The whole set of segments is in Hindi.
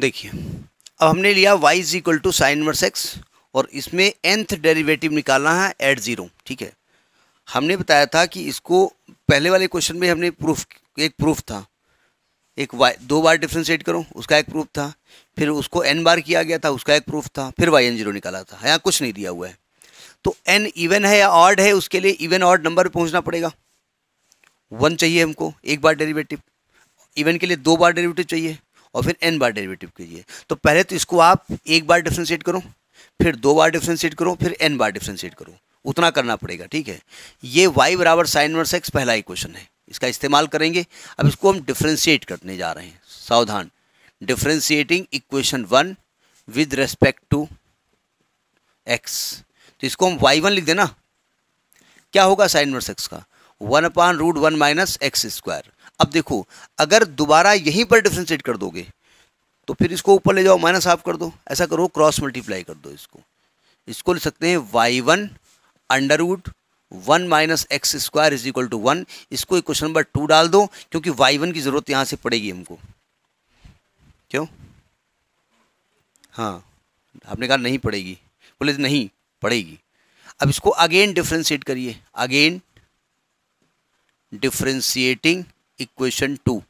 देखिए अब हमने लिया Y is equal to sine inverse X और इसमें एंथ डेरिवेटिव निकालना है एट ज़ीरो ठीक है हमने बताया था कि इसको पहले वाले क्वेश्चन में हमने प्रूफ एक प्रूफ था एक वाई दो बार डिफ्रेंशिएट करो उसका एक प्रूफ था फिर उसको एन बार किया गया था उसका एक प्रूफ था फिर वाई एन जीरो निकाला था यहाँ कुछ नहीं दिया हुआ है तो एन इवन है या ऑड है उसके लिए इवन ऑड नंबर पर पहुँचना पड़ेगा वन चाहिए हमको एक बार डेरिवेटिव इवन के लिए दो बार डेरिवेटिव चाहिए और फिर एन बार डेरिवेटिव कीजिए तो पहले तो इसको आप एक बार डिफ्रेंशिएट करो फिर दो बार डिफ्रेंशिएट करो फिर एन बार डिफ्रेंशिएट करो उतना करना पड़ेगा ठीक है ये वाई बराबर साइन वर्स एक्स पहला इक्वेशन है इसका इस्तेमाल करेंगे अब इसको हम डिफ्रेंशिएट करने जा रहे हैं सावधान differentiating equation one with respect to X तो इसको हम वाई वन लिख देना क्या होगा साइन वर्स एक्स का one upon root one minus X square अब देखो अगर दोबारा यहीं पर डिफ्रेंशिएट कर दोगे तो फिर इसको ऊपर ले जाओ माइनस हाफ कर दो ऐसा करो क्रॉस मल्टीप्लाई कर दो इसको इसको ले सकते हैं Y one under root one minus X square is equal to one इसको क्वेश्चन नंबर टू डाल दो क्योंकि वाई वन की ज़रूरत यहां से पड़ेगी हमको क्यों हाँ आपने कहा नहीं पड़ेगी बोले नहीं पड़ेगी अब इसको अगेन डिफ्रेंशिएट करिए अगेन डिफ्रेंशिएटिंग इक्वेशन टू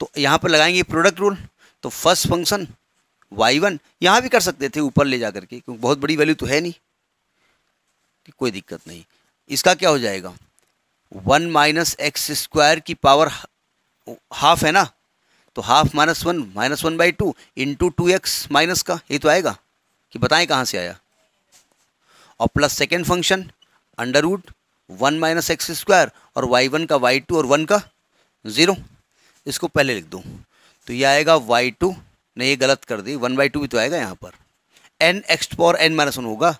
तो यहाँ पर लगाएंगे प्रोडक्ट रूल तो फर्स्ट फंक्शन वाई वन यहाँ भी कर सकते थे ऊपर ले जा करके क्योंकि बहुत बड़ी वैल्यू तो है नहीं कि कोई दिक्कत नहीं इसका क्या हो जाएगा वन माइनस एक्स स्क्वायर की पावर हाफ है ना तो half minus one minus one by two into two X minus का ये तो आएगा कि बताएं कहाँ से आया और plus second function under root one minus X square और वाई वन का वाई टू और वन का ज़ीरो इसको पहले लिख दूँ तो ये आएगा वाई टू नहीं ये गलत कर दी वन बाई टू भी तो आएगा यहाँ पर N X power N minus one होगा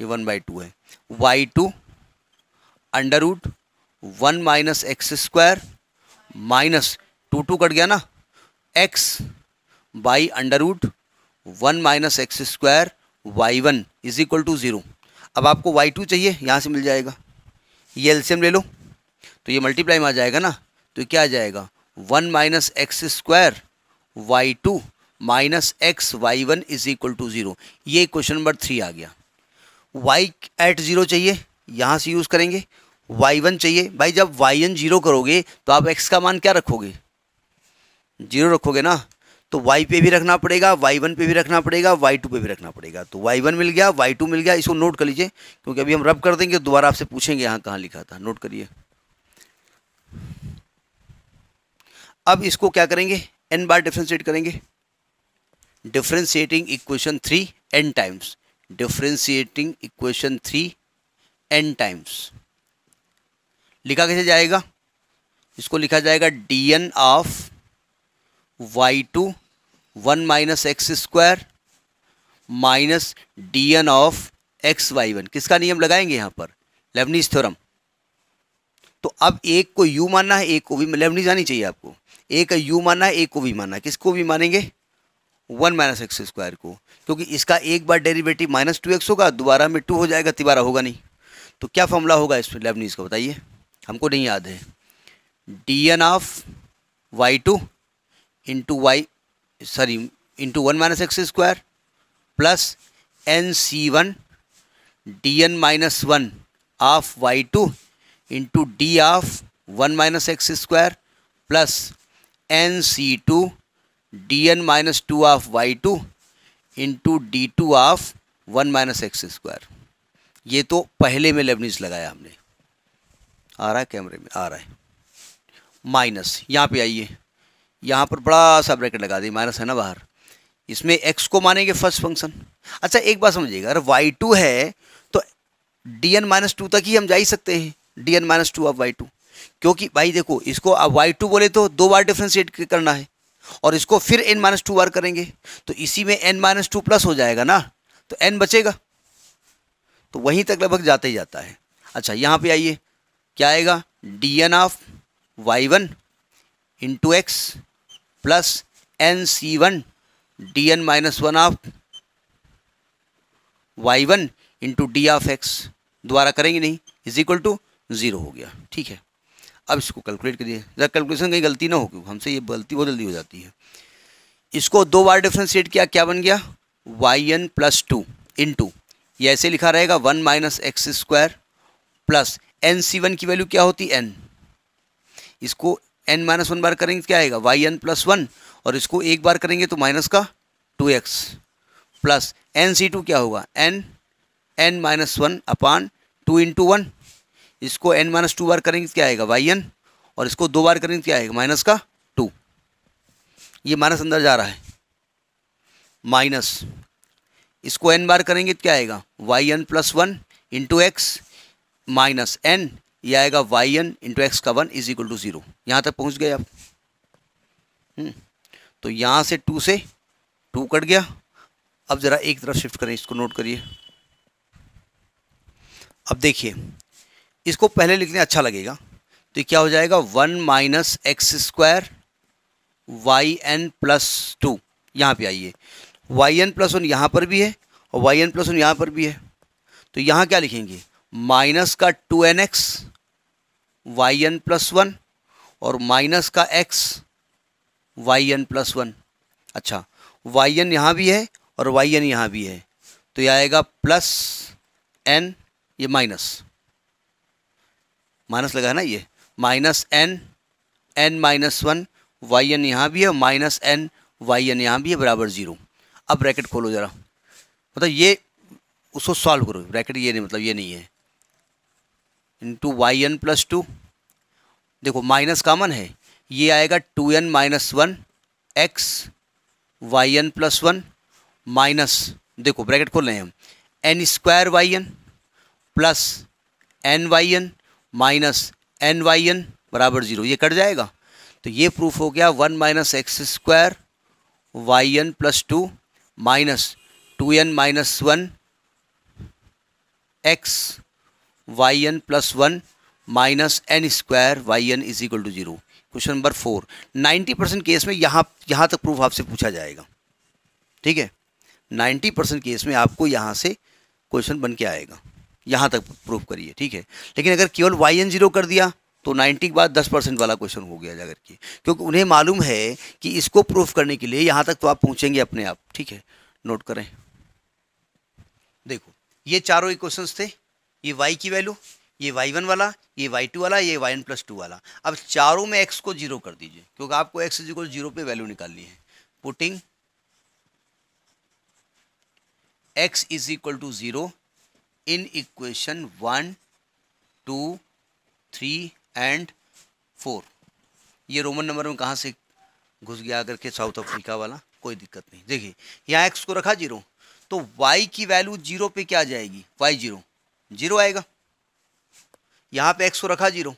ये वन बाई टू है Y two under root one minus X square minus two two cut गया ना X by under root one minus X square Y one is equal to zero अब आपको वाई टू चाहिए यहाँ से मिल जाएगा ये एल्शियम ले लो तो ये मल्टीप्लाई में आ जाएगा ना तो क्या आ जाएगा one minus X square Y two minus X Y one is equal to zero ये क्वेश्चन नंबर थ्री आ गया वाई एट ज़ीरो चाहिए यहाँ से यूज़ करेंगे वाई वन चाहिए भाई जब वाई एन जीरो करोगे तो आप एक्स का मान क्या रखोगे जीरो रखोगे ना तो वाई पे भी रखना पड़ेगा वाई वन पे भी रखना पड़ेगा वाई टू पे भी रखना पड़ेगा तो वाई वन मिल गया वाई टू मिल गया इसको नोट कर लीजिए क्योंकि अभी हम रब कर देंगे दोबारा आपसे पूछेंगे यहाँ कहाँ लिखा था नोट करिए अब इसको क्या करेंगे एन बार डिफ्रेंशिएट करेंगे differentiating equation three N times differentiating equation three N times लिखा कैसे जाएगा इसको लिखा जाएगा D N of Y two one minus X square minus D N of X Y one किसका नियम लगाएंगे यहाँ पर लेबनीज थ्योरम तो अब एक को यू मानना है एक को भी लेबनीज आनी चाहिए आपको एक का यू मानना है एक को भी मानना है किसको भी मानेंगे वन माइनस एक्स स्क्वायर को क्योंकि इसका एक बार डेरिवेटिव माइनस टू एक्स होगा दोबारा में टू हो जाएगा तिबारा होगा नहीं तो क्या फॉर्मूला होगा इसमें लेबनीज का बताइए हमको नहीं याद है D N of Y two into Y sorry into one minus X square plus N C one D N minus one of Y two into D of one minus X square plus N C two D N minus two of Y two into D two of one minus X square ये तो पहले में लेबनीज लगाया हमने आ रहा है कैमरे में आ रहा है माइनस यहाँ पे आइए यहाँ पर बड़ा सा ब्रैकेट लगा दी माइनस है ना बाहर इसमें एक्स को मानेंगे फर्स्ट फंक्शन अच्छा एक बात समझिएगा अगर वाई टू है तो डी एन माइनस टू तक ही हम जा ही सकते हैं D N minus two of Y two क्योंकि भाई देखो इसको आप वाई टू बोले तो दो बार डिफ्रेंशिएट करना है और इसको फिर एन माइनस टू बार करेंगे तो इसी में एन माइनस टू प्लस हो जाएगा ना तो एन बचेगा तो वहीं तक लगभग जाता ही जाता है अच्छा यहाँ पर आइए क्या आएगा D N of Y one into X plus N C one D N minus one of Y one into D of X दोबारा करेंगे नहीं इज इक्वल टू ज़ीरो हो गया ठीक है अब इसको कैलकुलेट करिए ज़रा कैलकुलेशन कहीं गलती ना होगी हमसे ये गलती बहुत जल्दी हो जाती है इसको दो बार डिफ्रेंशिएट किया क्या बन गया Y N plus two into ये ऐसे लिखा रहेगा one minus X square plus N C one की वैल्यू क्या होती एन इसको एन माइनस वन बार करेंगे तो क्या आएगा वाई एन प्लस वन और इसको एक बार करेंगे तो माइनस का two X plus N C two क्या होगा N N minus one upon two into one इसको एन माइनस टू बार करेंगे तो क्या आएगा वाई एन और इसको दो बार करेंगे तो क्या आएगा माइनस का टू ये माइनस अंदर जा रहा है माइनस इसको एन बार करेंगे तो क्या आएगा Y N plus one into X minus N ये आएगा वाई एन इंटू एक्स का one is equal to zero यहाँ तक पहुँच गए आप हम्म। तो यहाँ से टू से टू कट गया अब ज़रा एक तरफ शिफ्ट करें इसको नोट करिए अब देखिए इसको पहले लिखने अच्छा लगेगा तो क्या हो जाएगा one minus X square Y N plus two यहाँ पर आइए वाई एन प्लस वन यहाँ पर भी है और वाई एन प्लस वन यहाँ पर भी है तो यहाँ क्या लिखेंगे माइनस का two N X Y N plus one और माइनस का X Y N plus one अच्छा वाई एन यहाँ भी है और वाई एन यहाँ भी है तो यह आएगा प्लस एन ये माइनस माइनस लगा है ना ये minus N N minus one Y N यहाँ भी है माइनस एन वाई एन यहाँ भी है बराबर ज़ीरो अब ब्रैकेट खोलो ज़रा मतलब ये उसको सॉल्व करो ब्रैकेट ये नहीं मतलब ये नहीं है into Y N plus two देखो माइनस कामन है ये आएगा two N minus one X Y N plus one minus देखो ब्रैकेट खोल रहे हैं हम N square Y N plus N Y N minus N Y N बराबर जीरो ये कट जाएगा तो ये प्रूफ हो गया one minus X square Y N plus two minus two N minus one X Y N plus one minus N square Y N is equal to zero question number four ninety percent case में यहाँ यहाँ तक प्रूफ आपसे पूछा जाएगा ठीक है नाइन्टी परसेंट केस में आपको यहाँ से क्वेश्चन बन के आएगा यहाँ तक प्रूफ करिए ठीक है लेकिन अगर केवल वाई एन जीरो कर दिया तो 90 के बाद 10 परसेंट वाला क्वेश्चन हो गया जाकर के क्योंकि उन्हें मालूम है कि इसको प्रूफ करने के लिए यहाँ तक तो आप पहुँचेंगे अपने आप ठीक है नोट करें देखो ये चारों ही क्वेश्चन थे ये वाई की वैल्यू ये वाई वन वाला ये वाई टू वाला ये वाई वन प्लस टू वाला अब चारों में एक्स को जीरो कर दीजिए क्योंकि आपको एक्स इज इक्वल जीरो पे वैल्यू निकालनी है putting X is equal to zero in equation one two three and four ये रोमन नंबर में कहाँ से घुस गया करके साउथ अफ्रीका वाला कोई दिक्कत नहीं देखिए यहाँ एक्स को रखा जीरो तो वाई की वैल्यू जीरो पे क्या आ जाएगी वाई जीरो जीरो आएगा यहाँ पे एक्स को रखा जीरो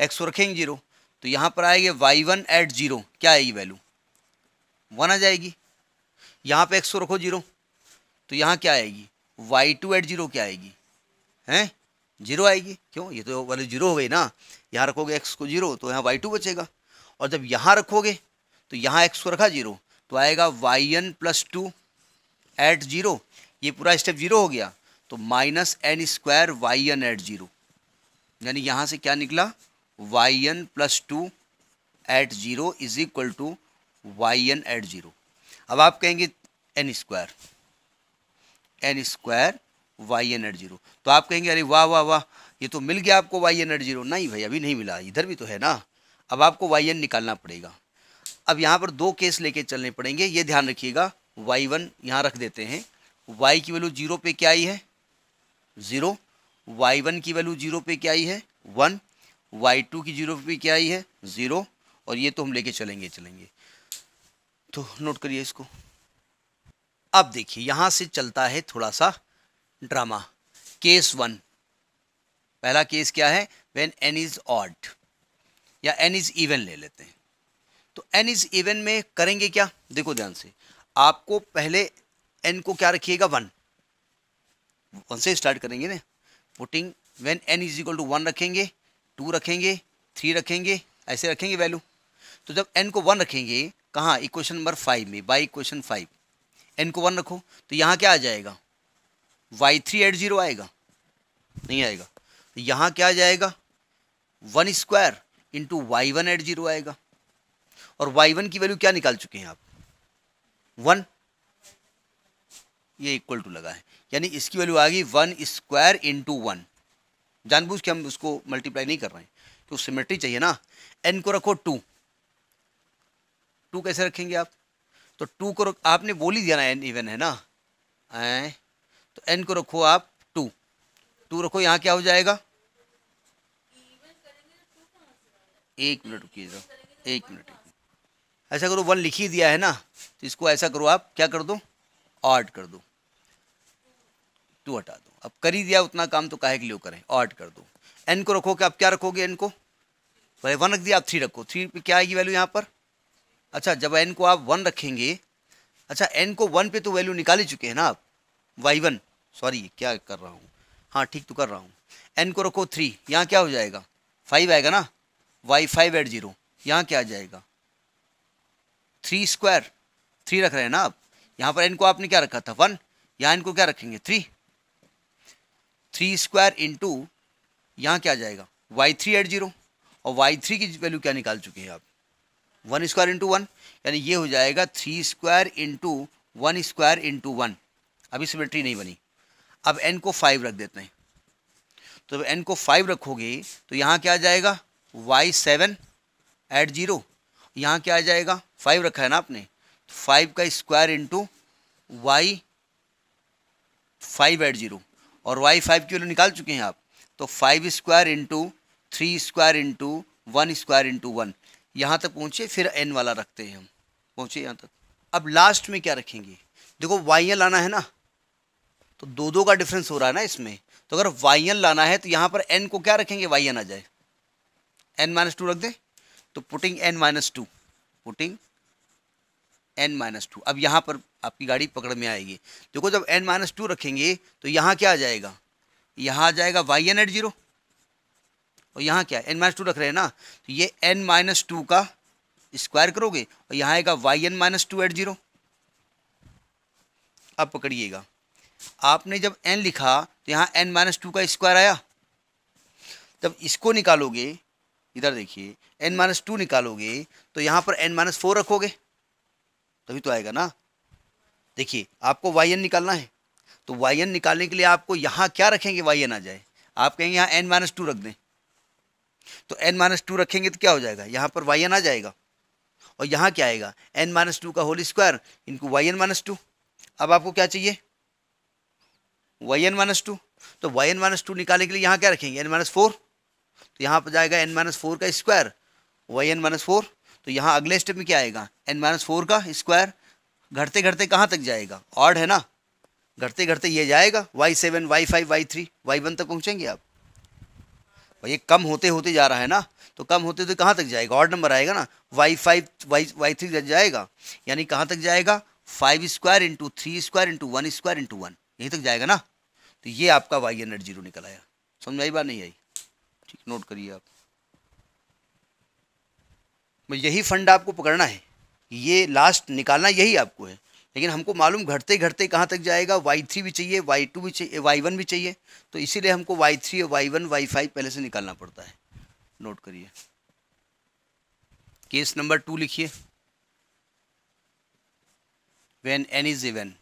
एक्स को रखेंगे जीरो तो यहाँ पर आएगी वाई वन एट जीरो क्या आएगी वैल्यू वन आ जाएगी यहाँ पे एक्स को रखो जीरो तो यहाँ क्या आएगी वाई टू एट जीरो क्या आएगी हैं जीरो आएगी क्यों ये तो वाले जीरो हो गई ना यहाँ रखोगे एक्स को जीरो तो यहाँ वाई टू बचेगा और जब यहाँ रखोगे तो यहाँ एक्स को रखा जीरो तो आएगा Y N plus two at zero ये पूरा स्टेप जीरो हो गया तो minus N square Y N at zero यानी यहाँ से क्या निकला Y N plus two at zero is equal to Y N at zero अब आप कहेंगे N square N square Y N at zero तो आप कहेंगे अरे वाह वाह वाह ये तो मिल गया आपको वाई एन एट ज़ीरो नहीं भाई अभी नहीं मिला इधर भी तो है ना अब आपको वाई एन निकालना पड़ेगा अब यहाँ पर दो केस लेके चलने पड़ेंगे ये ध्यान रखिएगा वाई वन यहाँ रख देते हैं वाई की वैल्यू जीरो पे क्या आई है ज़ीरो वाई वन की वैल्यू जीरो पे क्या आई है वन वाई टू की जीरो पे क्या आई है ज़ीरो और ये तो हम लेके चलेंगे चलेंगे तो नोट करिए इसको अब देखिए यहाँ से चलता है थोड़ा सा ड्रामा केस वन पहला केस क्या है वेन एन इज़ ऑड या एन इज़ इवन ले लेते हैं तो एन इज़ इवन में करेंगे क्या देखो ध्यान से आपको पहले एन को क्या रखिएगा वन वन से स्टार्ट करेंगे ना putting when N is equal to one रखेंगे टू रखेंगे थ्री रखेंगे ऐसे रखेंगे वैल्यू तो जब एन को वन रखेंगे कहाँ इक्वेशन नंबर फाइव में बाई इक्वेशन फाइव एन को वन रखो तो यहाँ क्या आ जाएगा वाई थ्री एट जीरो आएगा नहीं आएगा तो यहाँ क्या आ जाएगा one square into Y one at zero आएगा और वाई वन की वैल्यू क्या निकाल चुके हैं आप वन ये इक्वल टू लगा है यानी इसकी वैल्यू आ गई वन स्क्वायर इंटू वन जानबूझ के हम उसको मल्टीप्लाई नहीं कर रहे हैं तो सिमेट्री चाहिए ना एन को रखो टू टू कैसे रखेंगे आप तो टू को रख आपने बोल ही दिया ना एन इवन है ना ए तो एन को रखो आप टू टू रखो यहाँ क्या हो जाएगा एक मिनट रुकी एक मिनट ऐसा करो वन लिख ही दिया है ना तो इसको ऐसा करो आप क्या कर दो ऑड कर दो टू हटा दो अब कर ही दिया उतना काम तो काहे के लिए करें ऑड कर दो एन को रखोगे आप क्या रखोगे एन को भाई वन रख दिया आप थ्री रखो थ्री पे क्या आएगी वैल्यू यहाँ पर अच्छा जब एन को आप वन रखेंगे अच्छा एन को वन पे तो वैल्यू निकाल ही चुके हैं ना आप वाई वन सॉरी क्या कर रहा हूँ हाँ ठीक तो कर रहा हूँ एन को रखो थ्री यहाँ क्या हो जाएगा फाइव आएगा ना वाई फाइव एट जीरो यहाँ क्या आ जाएगा थ्री स्क्वायर थ्री रख रहे हैं ना आप यहाँ पर एन को आपने क्या रखा था वन यहाँ इनको क्या रखेंगे थ्री थ्री स्क्वायर इंटू यहाँ क्या जाएगा वाई थ्री एट जीरो और वाई थ्री की वैल्यू क्या निकाल चुके हैं आप वन स्क्वायर इंटू वन यानी ये हो जाएगा three square into one square into one अभी सिमेट्री नहीं बनी अब एन को फाइव रख देते हैं तो एन को फाइव रखोगे तो यहाँ क्या आ जाएगा वाई सेवन एट जीरो यहाँ क्या आ जाएगा फाइव रखा है ना आपने फाइव तो का square into Y five at zero और वाई फाइव की वैल्यू निकाल चुके हैं आप तो five square into three square into one square into one यहाँ तक पहुँचे फिर एन वाला रखते हैं हम पहुँचे यहाँ तक अब लास्ट में क्या रखेंगे देखो वाइयल लाना है ना तो दो दो का डिफरेंस हो रहा है ना इसमें तो अगर वाइयल लाना है तो यहाँ पर एन को क्या रखेंगे वाइयन आ जाए एन माइनस टू रख दें तो putting N minus two putting N minus two अब यहाँ पर आपकी गाड़ी पकड़ में आएगी देखो जब एन माइनस टू रखेंगे तो यहाँ क्या आ जाएगा यहाँ आ जाएगा वाई एन एट जीरो और यहाँ क्या एन माइनस टू रख रहे हैं ना तो ये एन माइनस टू का स्क्वायर करोगे और यहाँ आएगा Y N minus two at zero अब पकड़िएगा आपने जब एन लिखा तो यहाँ एन माइनस टू का स्क्वायर आया तब इसको निकालोगे इधर देखिए एन माइनस टू निकालोगे तो यहाँ पर एन माइनस फोर रखोगे तभी तो आएगा ना देखिए आपको वाई एन निकालना है तो वाई एन निकालने के लिए आपको यहाँ क्या रखेंगे वाई एन आ जाए आप कहेंगे यहाँ एन माइनस टू रख दें तो एन माइनस टू रखेंगे तो क्या हो जाएगा यहाँ पर वाई एन आ जाएगा और यहाँ क्या आएगा एन माइनस टू का होल स्क्वायर इनको वाई एन माइनस टू अब आपको क्या चाहिए वाई एन माइनस टू तो वाई एन माइनस टू निकालने के लिए यहाँ क्या रखेंगे एन माइनस फोर तो यहाँ पर जाएगा एन माइनस फोर का square Y N minus four तो यहाँ अगले स्टेप में क्या आएगा एन माइनस फोर का स्क्वायर घटते घटते कहाँ तक जाएगा ऑड है ना घटते घटते ये जाएगा Y seven Y five Y three Y one तक पहुँचेंगे आप और ये कम होते होते जा रहा है ना तो कम होते होते कहाँ तक जाएगा ऑड नंबर आएगा ना Y five Y Y three जाएगा यानी कहाँ तक जाएगा five square into three square into one square into one यहीं तक जाएगा ना तो ये आपका वाई हंड्रेड जीरो निकल आया समझ आई बात नहीं आई ठीक नोट करिए आप यही फंड आपको पकड़ना है ये लास्ट निकालना यही आपको है लेकिन हमको मालूम घटते घटते कहाँ तक जाएगा वाई थ्री भी चाहिए वाई टू भी चाहिए वाई वन भी चाहिए तो इसीलिए हमको वाई थ्री और वाई वन वाई फाइव पहले से निकालना पड़ता है नोट करिए केस नंबर टू लिखिए वेन एन इज इवन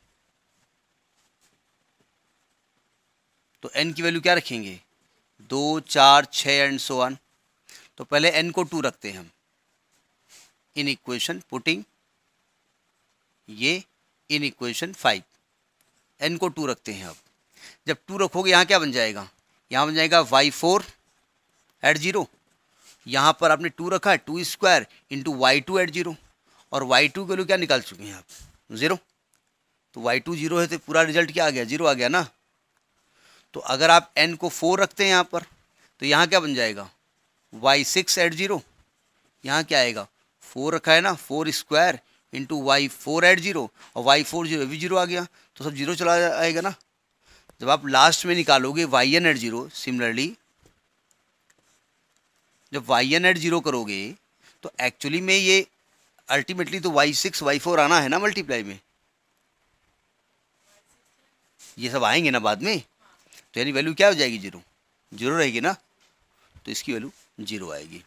तो एन की वैल्यू क्या रखेंगे दो चार छः एंड सो वन तो पहले एन को टू रखते हैं हम इन इक्वेशन पुटिंग ये इन इक्वेशन फाइव एन को टू रखते हैं अब जब टू रखोगे यहाँ क्या बन जाएगा यहाँ बन जाएगा वाई फोर एट ज़ीरो यहाँ पर आपने टू रखा है two square into Y two at zero और वाई टू के लिए क्या निकाल चुके हैं आप ज़ीरो तो वाई टू ज़ीरो है तो पूरा रिजल्ट क्या आ गया ज़ीरो आ गया ना तो अगर आप एन को फोर रखते हैं यहाँ पर तो यहाँ क्या बन जाएगा वाई सिक्स एट ज़ीरो यहाँ क्या आएगा फोर रखा है ना four square into Y four at zero और वाई फोर जीरो भी जीरो आ गया तो सब जीरो चला आएगा ना जब आप लास्ट में निकालोगे Y N at zero similarly जब वाई एन एट जीरो करोगे तो एक्चुअली में ये अल्टीमेटली तो वाई सिक्स वाई फोर आना है ना मल्टीप्लाई में ये सब आएंगे ना बाद में तो यानी वैल्यू क्या हो जाएगी जीरो जीरो रहेगी ना तो इसकी वैल्यू जीरो आएगी